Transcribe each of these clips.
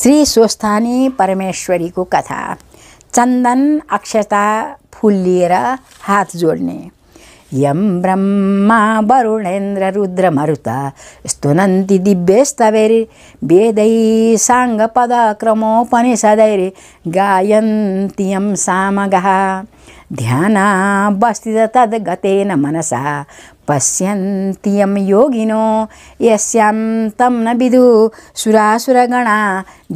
श्री स्वस्थानी परमेश्वरीको कथा चन्दन अक्षता फुल लिएर हात जोड्ने यम ब्रह्मा वरुणेन्द्र रुद्रमरुता स्तुनन्ति दिव्यस्तवैरि वेदै साङ्गपदक्रमोपनिषदैरि गायन्ति यम सामगः ध्याना बस्ति तद्गतेन मनसा पश्यन्ति यं योगिनो यस्यां तं न विदुः सुरासुरगणा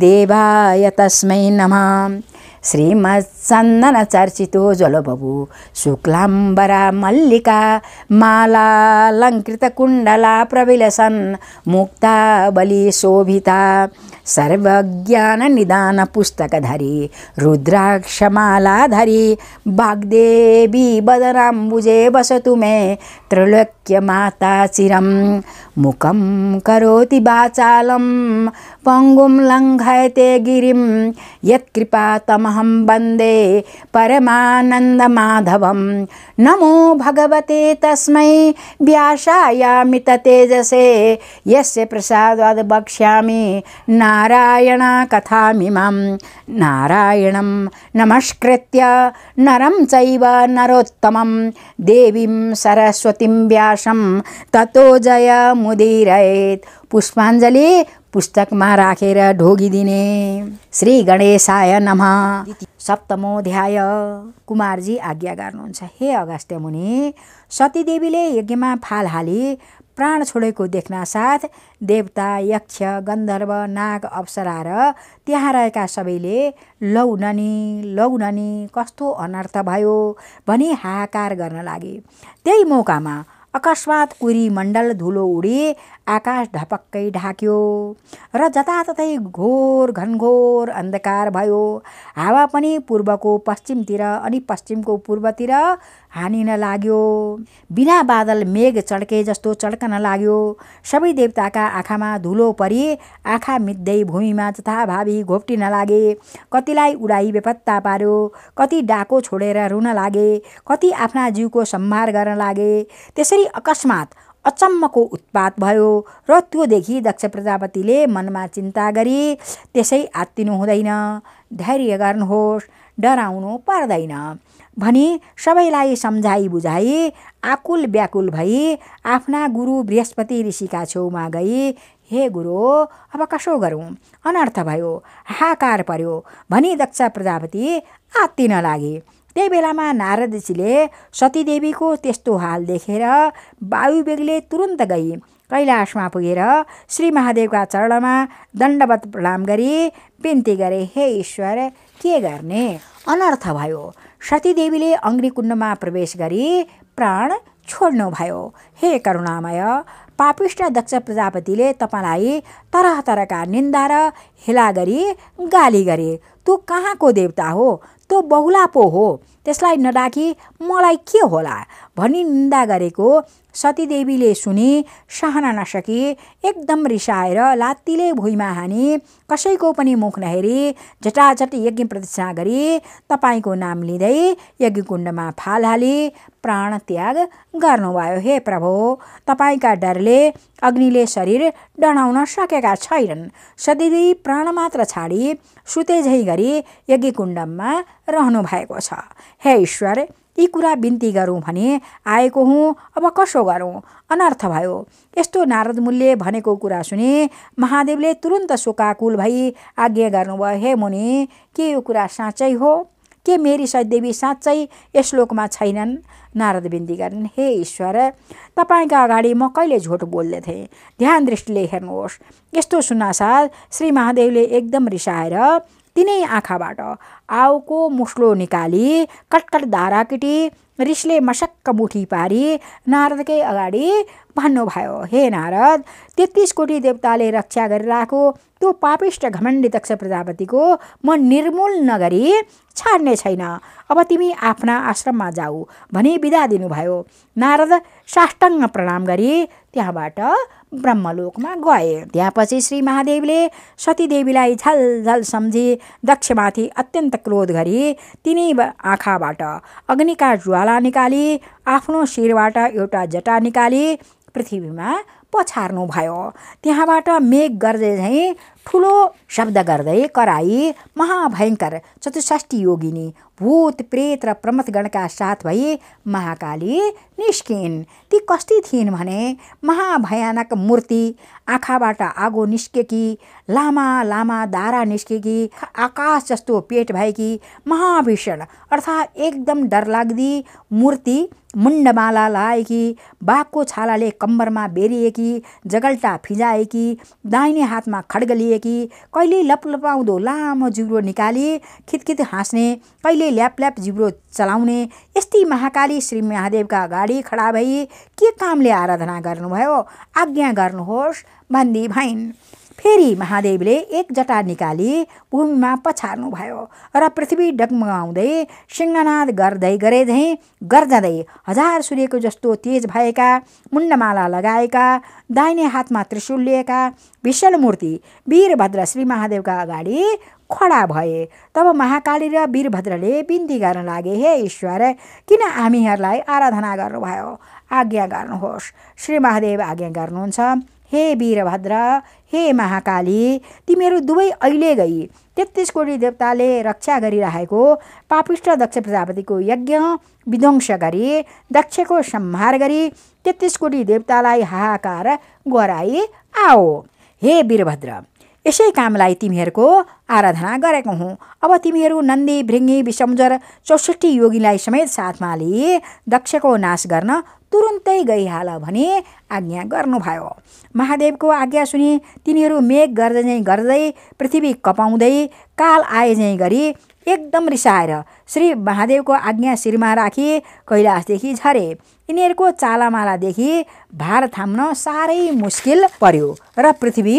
देवाय तस्मै नमः जल जलबभु शुक्लाम्बरा मल्लिका मलालंकृतकुंडला प्रविलसन मुक्ता बलिशोभिता सर्वज्ञाननिदानपुस्तकधरी रुद्राक्षमालाधरी बाग्देवी बदनाम्बुजे वसतु मे माता चिरम मुखं करोति बाचालम पङ्गुं लङ्घयते गिरिं यत्कृपातमहं वन्दे परमानन्दमाधवं नमो भगवते तस्मै व्यासायामि तेजसे यस्य प्रसादाद् वक्ष्यामि नारायणा कथामिमं नारायणं नमस्कृत्य नरं चैव नरोत्तमं देवीं सरस्वतीं व्यासं ततो जयमुदीरयेत् पुष्पाञ्जलि पुस्तकमा राखेर ढोगिदिने श्री गणेशाय नम सप्तमोध्याय कुमारजी आज्ञा गर्नुहुन्छ हे अगस्त्य मुनि सतीदेवीले यज्ञमा फाल हाली प्राण छोडेको साथ देवता यक्ष गन्धर्व नाग अप्सरा र त्यहाँ रहेका सबैले लौ ननी लौ ननी कस्तो अनर्थ भयो भनी हाहाकार गर्न लागे त्यही मौकामा अकस्मात कुरी मण्डल धुलो उडी आकाश ढपक्कै ढाक्यो र जताततै घोर घनघोर अन्धकार भयो हावा पनि पूर्वको पश्चिमतिर अनि पश्चिमको पूर्वतिर हानिन लाग्यो बिना बादल मेघ चड्के जस्तो चड्कन लाग्यो सबै देवताका आँखामा धुलो परि आँखा मिद्दै भूमिमा जथाभावी घोप्टिन लागे कतिलाई उडाई बेपत्ता पार्यो कति डाको छोडेर रुन लागे कति आफ्ना जिउको सम्हार गर्न लागे त्यसरी अकस्मात अचम्मको उत्पात भयो र त्योदेखि दक्ष प्रजापतिले मनमा चिन्ता गरी त्यसै आत्तिनु हुँदैन धैर्य गर्नुहोस् डराउनु पर्दैन भनी सबैलाई सम्झाइ बुझाई आकुल व्याकुल भई आफ्ना गुरु बृहस्पति ऋषिका छेउमा गई हे गुरु अब कसो गरौँ अनर्थ भयो हाकार पर्यो भनी दक्ष प्रजापति आत्तिन लागे त्यही बेलामा नारदजीले सतीदेवीको त्यस्तो हाल देखेर वायु वायुवेगले तुरुन्त गई कैलाशमा पुगेर श्री महादेवका चरणमा दण्डवत प्रणाम गरी बिन्ती गरे हे ईश्वर के गर्ने अनर्थ भयो सतीदेवीले अग्निकुण्डमा प्रवेश गरी प्राण छोड्नुभयो हे करुणामय पापिष्ट दक्ष प्रजापतिले तपाईँलाई तरह तरहका निन्दा र हेला गरी गाली गरे तँ कहाँको देवता हो त्यो पो हो त्यसलाई नडाकी मलाई के होला भनी निन्दा गरेको सतीदेवीले सुने सहन नसके एकदम रिसाएर लात्तीले भुइँमा हाने कसैको पनि मुख नहेरी झटाझट यज्ञ प्रतिष्ठा गरी तपाईँको नाम लिँदै यज्ञकुण्डमा फाल हाले प्राण त्याग गर्नुभयो हे प्रभु तपाईँका डरले अग्निले शरीर डढाउन सकेका छैनन् सतीदेवी प्राण मात्र छाडी सुतेझै गरी यज्ञकुण्डममा रहनु भएको छ हे ईश्वर यी कुरा बिन्ती गरौँ भने आएको हुँ अब कसो गरौँ अनर्थ भयो यस्तो नारद मूल्य भनेको कुरा सुने महादेवले तुरुन्त शोकाकुल भई आज्ञा गर्नुभयो हे मुनि के यो कुरा साँच्चै हो के मेरी सयदेवी साँच्चै यस लोकमा छैनन् नारद बिन्ती गर्न् हे ईश्वर तपाईँका अगाडि म कहिले झोट बोल्दैथेँ ध्यान दृष्टिले हेर्नुहोस् यस्तो सुन्नासाथ श्री महादेवले एकदम रिसाएर तिनै आँखाबाट आउको मुस्लो निकाली कटकट धाराकिटी रिसले मसक्क मुठी पारी नारदकै अगाडि भन्नुभयो हे नारद तेत्तिस कोटी देवताले रक्षा गरिरहेको त्यो पापिष्ट घमण्डी दक्ष प्रजापतिको म निर्मूल नगरी छाड्ने छैन अब तिमी आफ्ना आश्रममा जाऊ भनी विदा दिनुभयो नारद साष्टाङ्ग प्रणाम गरी त्यहाँबाट ब्रह्मलोकमा गए त्यहाँपछि श्री महादेवले सतीदेवीलाई झल झल सम्झे दक्षमाथि अत्यन्त क्रोध गरी तिनी आँखाबाट अग्निका ज्वाला निकाली आफ्नो शिरबाट एउटा जटा निकाली पृथ्वीमा पछार्नु भयो त्यहाँबाट मेघ गर्दै झैँ ठुलो शब्द गर्दै कराई महाभयङ्कर चतुष्ठी योगिनी भूत प्रेत र प्रमथगणका साथ भई महाकाली निस्किन् ती कस्ती थिइन् भने महाभयानक मूर्ति आँखाबाट आगो निस्केकी लामा लामा दारा निस्केकी आकाश जस्तो पेट भएकी महाभीषण अर्थात् एकदम डरलाग्दी मूर्ति मुण्डमाला लाएकी बाघको छालाले कम्बरमा बेरिएकी जगल्टा फिजाएकी दाहिने हातमा खड्ग लिएकी कहिले लपलपाउँदो लामो जिब्रो निकाली खितखित हाँस्ने ल्याप ल्यापल्याप जिब्रो चलाउने यस्ती महाकाली श्री महादेवका अगाडि खडा भई के कामले आराधना गर्नुभयो आज्ञा गर्नुहोस् भन्दी भइन् फेरि महादेवले एक जटा निकाली भूमिमा पछार्नुभयो र पृथ्वी डगमगाउँदै सिंहनाद गर्दै गरे झैँ गर्जाँदै हजार सूर्यको जस्तो तेज भएका मुण्डमाला लगाएका दाहिने हातमा त्रिशूल लिएका विशल मूर्ति वीरभद्र श्री महादेवका अगाडि खडा भए तब महाकाली र वीरभद्रले बिन्ती गर्न लागे हे ईश्वर किन हामीहरूलाई आराधना गर्नुभयो आज्ञा गर्नुहोस् श्री महादेव आज्ञा गर्नुहुन्छ हे वीरभद्र हे महाकाली तिमीहरू दुवै अहिले गई तेत्तिस कोटी देवताले रक्षा गरिरहेको पापिष्ट दक्ष प्रजापतिको यज्ञ विध्वंस गरी दक्षको संहार गरी तेत्तिस कोटी देवतालाई हाहाकार गराई आओ हे वीरभद्र यसै कामलाई तिमीहरूको आराधना गरेको हुँ अब तिमीहरू नन्दी भृङ्गी विषमजर चौसठी योगीलाई समेत साथमा लिए दक्षको नाश गर्न तुरुन्तै गइहाल भने आज्ञा गर्नुभयो महादेवको आज्ञा सुनि तिनीहरू मेघ गर्दै गर्दै पृथ्वी कपाउँदै काल आए झैँ गरी एकदम रिसाएर श्री महादेवको आज्ञा शिरमा राखी कैलाशदेखि झरे यिनीहरूको चालामालादेखि भार थाम्न साह्रै मुस्किल पर्यो र पृथ्वी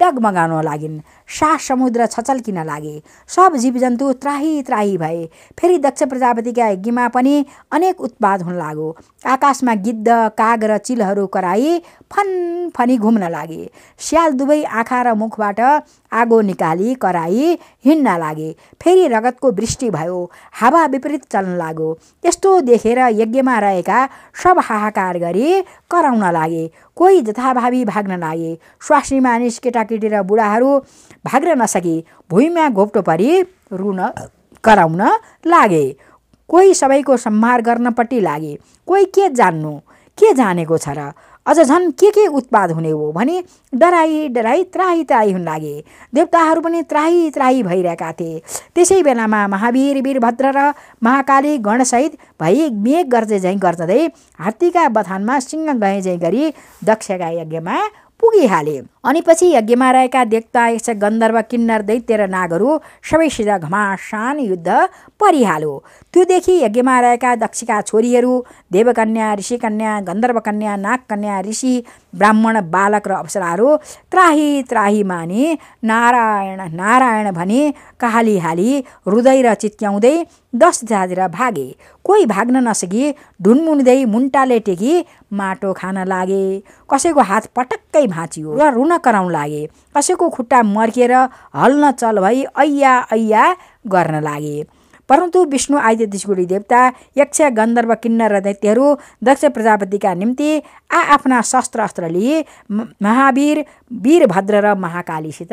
डगमगाउन लागिन् सास समुद्र छचल्किन लागे सब जीवजन्तु त्राही त्राही भए फेरि दक्ष प्रजापतिका यज्ञमा पनि अनेक उत्पाद हुन लाग्यो आकाशमा गिद्ध काग र चिलहरू कराई फनफनी घुम्न लागे स्याल दुवै आँखा र मुखबाट आगो निकाली कराई हिँड्न लागे फेरि रगतको वृष्टि भयो हावा विपरीत चल्न लाग्यो यस्तो देखेर यज्ञमा रहेका सब हाहाकार गरी कराउन लागे कोही जथाभावी भाग्न लागे स्वास्नी मानिस केटाकेटी र बुढाहरू भाग्न नसके भुइँमा घोप्टो परी रुन कराउन लागे कोही सबैको सम्हार गर्नपट्टि लागे कोही के जान्नु के जानेको छ र अझ झन् के के उत्पाद हुने हो भने डराई डराई त्राही त्राही हुन लागे देवताहरू पनि त्राही त्राही भइरहेका थिए त्यसै बेलामा महावीर वीरभद्र र महाकाली गणसहित भई मेघ गर्जे झैँ गर्दै हात्तीका बथानमा सिंह गए झैँ गरी दक्षका यज्ञमा पुगिहाले अनि पछि यज्ञमा रहेका देवता यस गन्धर्व किन्नर दैत्य र नागहरू सबैसित घमासान युद्ध परिहाल्यो त्योदेखि यज्ञमा रहेका दक्षिका छोरीहरू देवकन्या ऋषिकन्या गन्धर्वकन्या नागकन्या ऋषि ब्राह्मण बालक र अप्सराहरू त्राही त्राही माने नारायण नारायण भने कहाली हाली रुदै र चित्क्याउँदै दस दिशातिर भागे कोही भाग्न नसकी ढुनमुन्दै मुन्टाले टेकी माटो खान लागे कसैको हात पटक्कै भाँचियो र रुन कराउन लागे कसैको खुट्टा मर्किएर हल्न चल भई ऐया ऐया गर्न लागे परन्तु विष्णु आदि दिशगुडी देवता यक्ष गन्धर्व किन्नर र दैत्यहरू दक्ष प्रजापतिका निम्ति आ आफ्ना शस्त्र अस्त्र लिए महावीर वीरभद्र र महाकालीसित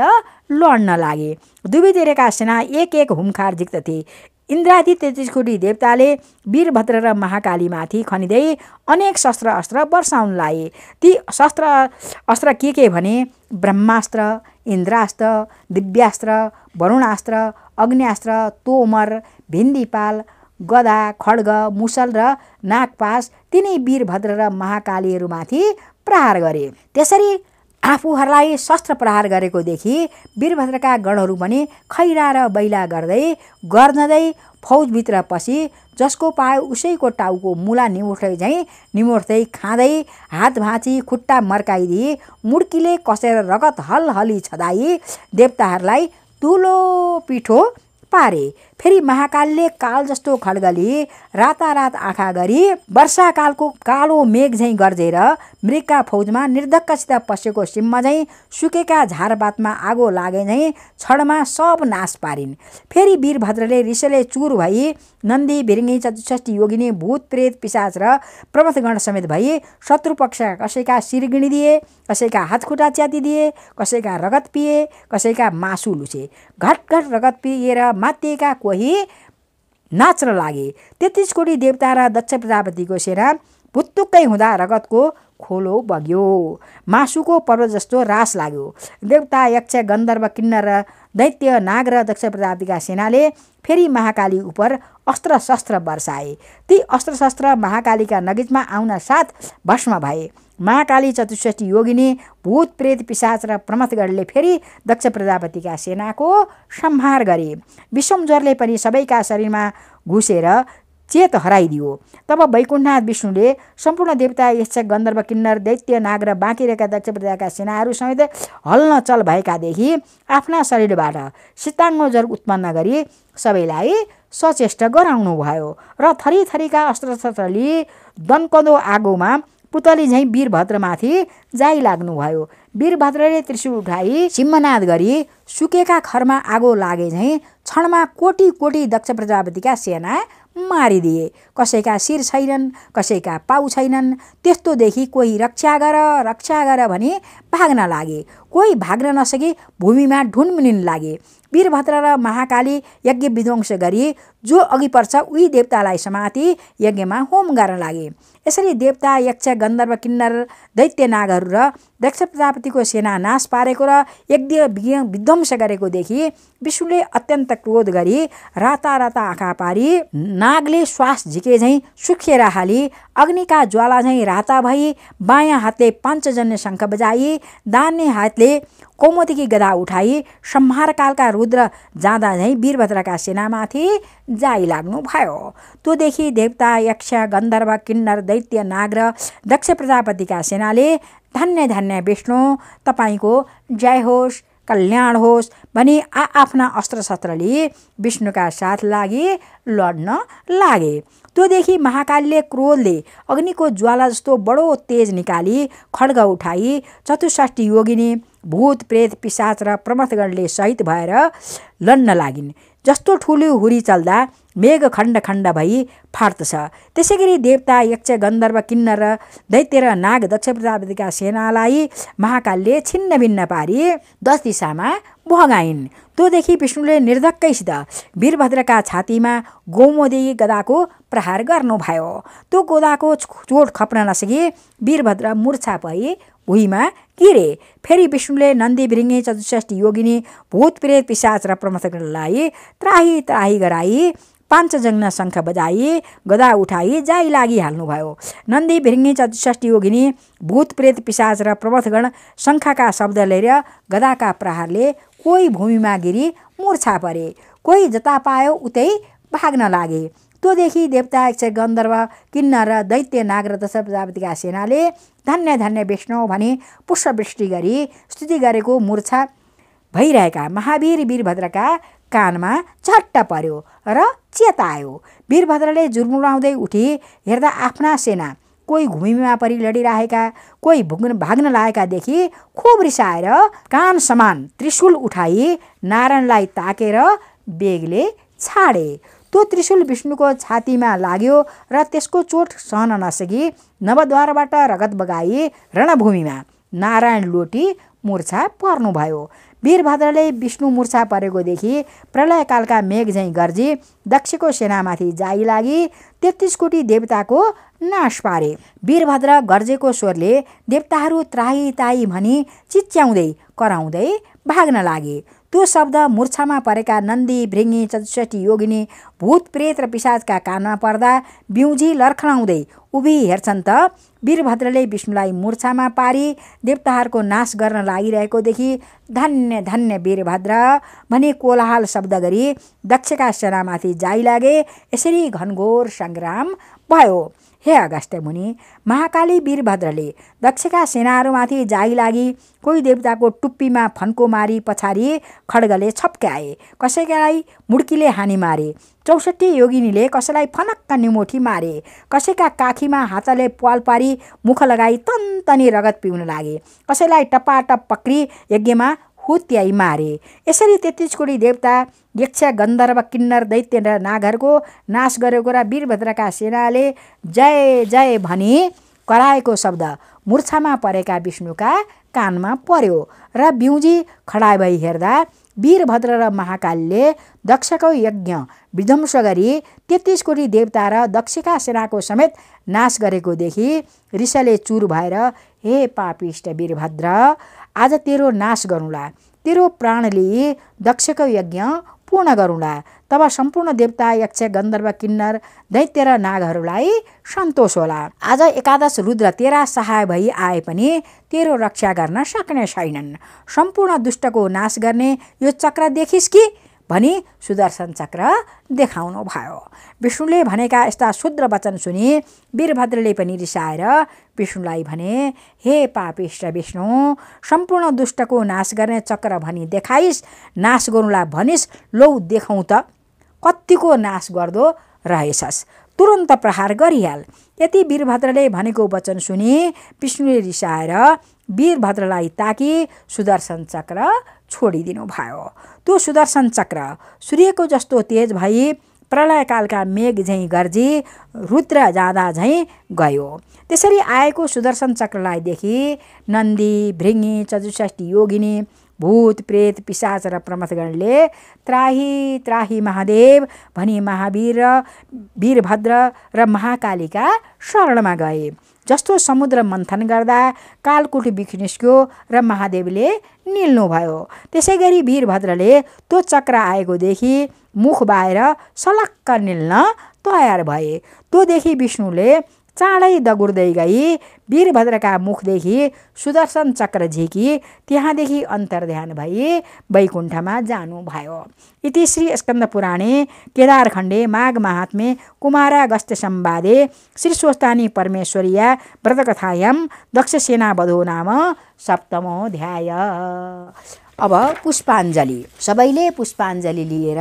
लड्न लागे दुवैतिरका सेना एक एक हुमखार झिक्दथे इन्द्रादि त्रिशुडी देवताले वीरभद्र र महाकालीमाथि खनिँदै अनेक शस्त्र अस्त्र वर्षाउन लाए ती शस्त्र अस्त्र के के भने ब्रह्मास्त्र इन्द्रास्त्र दिव्यास्त्र वरुणास्त्र अग्न्यास्त्र तोमर भिन्डीपाल गदा खड्ग मुसल र नागपास तिनै वीरभद्र र महाकालीहरूमाथि प्रहार गरे त्यसरी आफूहरूलाई शस्त्र प्रहार गरेको देखि वीरभद्रका गणहरू पनि खैरा र बैला गर्दै गर्नदै फौजभित्र पसी जसको पायो उसैको टाउको मुला निमोठै झैँ निमोठ्दै खाँदै हात भाँची खुट्टा मर्काइदिए मुर्कीले कसेर रगत हलहली छदाई देवताहरूलाई তুলো পিঠো পারে फेरि महाकालले काल जस्तो खड्गली रातारात आँखा गरी वर्षाकालको कालो मेघ झैँ गर्जेर मृगका फौजमा निर्धक्कसित पसेको सिम्मा झैँ सुकेका झारपातमा आगो लागे झैँ छडमा सब नाश पारिन् फेरि वीरभद्रले ऋषले चुर भई नन्दी भिरिङ्गी चतुष्ठी योगिनी भूत प्रेत पिसाच र प्रमथगण समेत भई शत्रुपक्ष कसैका शिर दिए कसैका हातखुट्टा च्यातिदिए कसैका रगत पिए कसैका मासु लुछे घटघट रगत पिएर मातिएका कोही नाच्न लागे तेत्तिस कोटी देवता र दक्ष प्रजापतिको सेना भुत्तुक्कै हुँदा रगतको खोलो बग्यो मासुको पर्व जस्तो रास लाग्यो देवता यक्ष गन्धर्व किन्नर र दैत्य नाग र दक्ष प्रजापतिका सेनाले फेरि महाकाली उप अस्त्र शस्त्र वर्षाए ती शस्त्र महाकालीका नगिजमा आउन साथ भस्म भए महाकाली चतुष्ठी योगिनी भूत प्रेत पिसाच र प्रमथगढले फेरि दक्ष प्रजापतिका सेनाको संहार गरे ज्वरले पनि सबैका शरीरमा घुसेर चेत हराइदियो तब वैकुण्ठनाथ विष्णुले सम्पूर्ण देवता यक्षक गन्धर्व किन्नर दैत्य नाग र बाँकी रहेका दक्ष प्रजाका सेनाहरू समेत हल्नचल भएकादेखि आफ्ना शरीरबाट सीताङ्गोजर उत्पन्न गरी सबैलाई सचेष्ट गराउनुभयो र थरी थरीका अस्त्र शस्त्र लिई आगोमा पुतली झैँ वीरभद्रमाथि जाइ लाग्नुभयो वीरभद्रले त्रिशुल उठाई सिम्मनाद गरी सुकेका खरमा आगो लागे झैँ क्षणमा कोटी कोटी दक्ष प्रजापतिका सेना मारिदिए कसैका शिर छैनन् कसैका पाउ छैनन् त्यस्तोदेखि कोही रक्षा गर रक्षा गर भने भाग्न लागे कोही भाग्न नसके भूमिमा ढुनमुनिन लागे वीरभद्र र महाकाली यज्ञ विध्वंस गरी जो अघि पर्छ उही देवतालाई समाति यज्ञमा होम गर्न लागे यसरी देवता यक्ष गन्धर्व किन्नर दैत्य नागहरू र दक्ष प्रजापतिको सेना नाश पारेको र यज्ञ विध्वंस गरेको देखि विष्णुले अत्यन्त क्रोध गरी राता राता आँखा पारी नागले श्वास झिके झैँ सुखिएर हाली अग्निका ज्वाला झैँ राता भई बायाँ हातले पाँचजन्य शङ्ख बजाई दाने हातले कौमतीकी गदा उठाई संहारकालका रुद्र जाँदा झैँ वीरभद्रका सेनामाथि जाइ लाग्नु भयो तोदेखि देवता यक्ष गन्धर्व किन्नर दैत्य नाग र दक्ष प्रजापतिका सेनाले धन्य धन्य विष्णु तपाईँको जय होस् कल्याण होस् भनी आआफ्ना अस्त्रशस्त्र लिए विष्णुका साथ लागि लड्न लागे त्योदेखि महाकालले क्रोधले अग्निको ज्वाला जस्तो बडो तेज निकाली खड्ग उठाई चतुष्ठी योगिनी भूत प्रेत पिसाच र प्रमथगणले सहित भएर लड्न लागिन् जस्तो ठुलो हुरी चल्दा मेघ खण्ड खण्ड भई फाट्दछ त्यसै गरी देवता यक्ष गन्धर्व किन्नर दैत्य र नाग दक्ष प्रजापतिका सेनालाई महाकालले छिन्नभिन्न पारी दस दिशामा भगाइन् त्योदेखि विष्णुले निर्धक्कैसित वीरभद्रका छातीमा गोमोदेवी गदाको प्रहार गर्नुभयो त्यो गोदाको चोट खप्न नसकी वीरभद्र मूर्छा भई भुइँमा किरे फेरि विष्णुले नन्दी भिरिङ्गे चतुष्ठी योगिनी भूत प्रेत पिसाच र प्रमथगणलाई त्राही त्राही गराई पाञ्चजङ्घ्न शङ्ख बजाई गदा उठाई जाई लागिहाल्नुभयो नन्दी भिरिङ्गी चतुष्ठी योगिनी भूत प्रेत पिसाच र प्रमथगण शङ्खका शब्द लिएर गदाका प्रहारले कोही भूमिमा गिरी मुर्छा परे कोही जता पायो उतै भाग्न लागे त्योदेखि देवता यक्ष गन्धर्व किन्नर र दैत्य नागर दश प्रजापतिका सेनाले धन्य धन्य विष्णु भने पुष्पवृष्टि गरी स्तुति गरेको मूर्छा भइरहेका महावीर वीरभद्रका कानमा झट्ट पर्यो र चेता आयो वीरभद्रले जुर्मुलाउँदै उठी हेर्दा आफ्ना सेना कोही घुमिमा परि लडिरहेका कोही भुग्न भाग्न लागेकादेखि खुब रिसाएर कान समान त्रिशुल उठाई नारायणलाई ताकेर बेगले छाडे त्यो त्रिशूल विष्णुको छातीमा लाग्यो र त्यसको चोट सहन नसकी नवद्वारबाट रगत बगाई रणभूमिमा नारायण लोटी मुर्छा पर्नुभयो वीरभद्रले विष्णु मुर्छा परेकोदेखि प्रलयकालका मेघ झैँ गर्जी दक्षको सेनामाथि जाई लागि तेत्तिस कोटी देवताको नाश पारे वीरभद्र गर्जेको स्वरले देवताहरू त्राही ताई भनी चिच्याउँदै कराउँदै भाग्न लागे त्यो शब्द मूर्छामा परेका नन्दी भृङ्गी चतुष्टी योगिनी भूत प्रेत र पिसाजका कानमा पर्दा बिउजी लर्खलाउँदै हेर्छन् त वीरभद्रले विष्णुलाई मुर्छामा पारी देवताहरूको नाश गर्न लागिरहेको देखि धन्य धन्य वीरभद्र भने कोलाहाल शब्द गरी दक्षका सेनामाथि जाई लागे यसरी घनघोर सङ्ग्राम भयो हे अगस्त्य मुनि महाकाली वीरभद्रले दक्षका सेनाहरूमाथि जाई लागि कोही देवताको टुप्पीमा फन्को मारी पछाडि खड्गले छप्क्याए कसैकालाई मुड्कीले हानी मारे चौसठी योगिनीले कसैलाई फनक्क निमोठी मारे कसैका काखीमा हाचाले पाल पारी मुख लगाई तन्तनी रगत पिउन लागे कसैलाई टपाटप पक्री यज्ञमा हुत्याई मारे यसरी तेत्तिसकुडी देवता यक्ष गन्धर्व किन्नर दैत्य र नागहरूको नाश गरेको र वीरभद्रका सेनाले जय जय भनी कराएको शब्द मुर्छामा परेका विष्णुका कानमा पर्यो र बिउजी खडा भई हेर्दा वीरभद्र र महाकालले दक्षको यज्ञ विध्वंस गरी तेत्तिस कोटी देवता र दक्षका सेनाको समेत नाश गरेको देखि ऋषले चुर भएर हे पापिष्ट वीरभद्र आज तेरो नाश गरौँला तेरो प्राण लिई दक्षको यज्ञ पूर्ण गरौँला तब सम्पूर्ण देवता यक्ष गन्धर्व किन्नर दैत्य र नागहरूलाई सन्तोष होला आज एकादश रुद्र तेरा सहाय भई आए पनि तेरो रक्षा गर्न सक्ने छैनन् सम्पूर्ण दुष्टको नाश गर्ने यो चक्र देखिस् कि भनी सुदर्शन चक्र देखाउनु भयो विष्णुले भनेका यस्ता शुद्र वचन सुनि वीरभद्रले पनि रिसाएर विष्णुलाई भने हे पापिष्ट विष्णु सम्पूर्ण दुष्टको नाश गर्ने चक्र भनी देखाइस् नाश गर्नुलाई भनिस् लौ देखाउँ त कत्तिको नाश गर्दो रहेछस् तुरन्त प्रहार गरिहाल यति वीरभद्रले भनेको वचन सुने विष्णुले रिसाएर वीरभद्रलाई ताकि सुदर्शन चक्र छोडिदिनु भयो त्यो सुदर्शन चक्र सूर्यको जस्तो तेज भई प्रलयकालका मेघ झैँ गर्जी रुद्र जाँदा झैँ गयो त्यसरी आएको सुदर्शन चक्रलाई देखि नन्दी भृङ्गी चतुष्ठी योगिनी भूत प्रेत पिसाच र प्रमथगणले त्राही त्राही महादेव भनी महावीर र वीरभद्र र महाकालीका शरणमा गए जस्तो समुद्र मन्थन गर्दा कालकुट बिख निस्क्यो र महादेवले निल्नुभयो त्यसै गरी वीरभद्रले त्यो चक्र आएकोदेखि मुख बाहेर सलक्क निल्न तयार भए त्योदेखि विष्णुले चाँडै दगुर्दै गई वीरभद्रका मुखदेखि सुदर्शन चक्र झिकी त्यहाँदेखि अन्तर्ध्यान भई वैकुण्ठमा जानुभयो इति श्री स्कन्दपुराणे केदारखण्डे माघ महात्मे कुमारागस्त सम्वादे श्री स्वस्तानी परमेश्वरीया व्रतकथायां दक्षसेनावधो नाम सप्तमोध्याय अब पुष्पाञ्जली सबैले पुष्पाञ्जली लिएर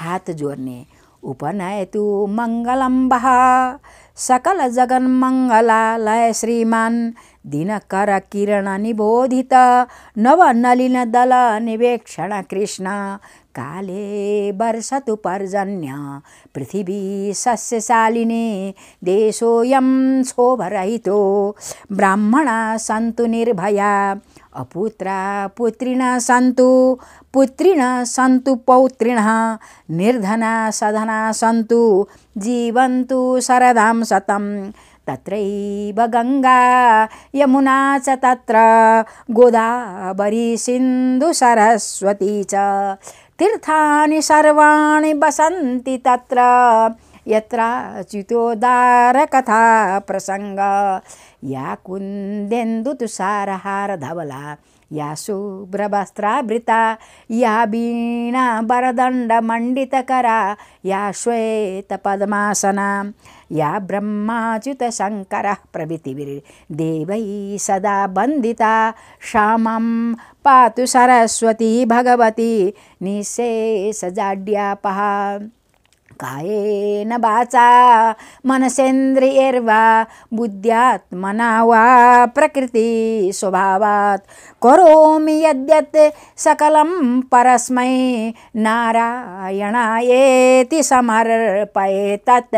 हात जोड्ने उपनयतु मङ्गलम्बहा सकल दिनकर किरण निबोधित कृष्ण काले वर्ष पर्जन्य पृथिव सस्यशालिने देशोऽयं शोभरहितो ब्राह्मणा सन्तु निर्भया अपुत्र पुत्रिण सन्तु पुत्रिण सन्तु पौत्रिण निर्धना सधना सन्तु जीवन्तु सरदां सतं तत्रैव गंगा यमुना च तत्र गोदावरी सिंधु सरस्वती च तीर्थानि सर्वाणि वसन्ति तत्र यत्र यत्राच्युतोदारकथा प्रसङ्ग या कुन्देन्दु सारहारधवला या सुब्रवस्त्रावृता या वीणा वरदण्डमण्डितकरा या श्वेतपद्मासनां या ब्रह्माच्युतशङ्करः प्रभृतिभिर्देवैः सदा वन्दिता श्यामं पातु सरस्वती भगवती निशेषजाड्या पहा कायेन वाचा मनसेन्द्रियैर्वा बुद्ध्यात्मना वा प्रकृतिस्वभावात् करोमि यद्यत् सकलं परस्मै नारायणायेति समर्पयेतत्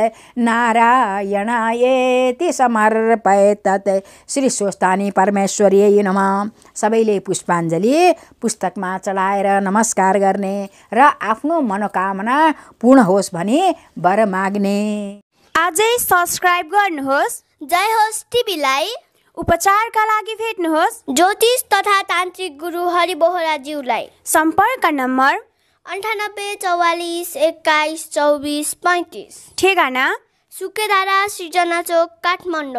नारायणायेति समर्पयेतत् श्री स्वस्थानी परमेश्वरीय नमा सबैले पुष्पाञ्जली पुस्तकमा चढाएर नमस्कार गर्ने र आफ्नो मनोकामना पूर्ण होस् भने भने वर माग्ने आजै सब्सक्राइब गर्नुहोस् जय होस् टिभीलाई उपचारका लागि भेट्नुहोस् ज्योतिष तथा तान्त्रिक गुरु हरिबोहराज्यूलाई सम्पर्क नम्बर अन्ठानब्बे चौवालिस एक्काइस चौबिस पैँतिस ठेगाना सुकेदारा सृजना चोक काठमाडौँ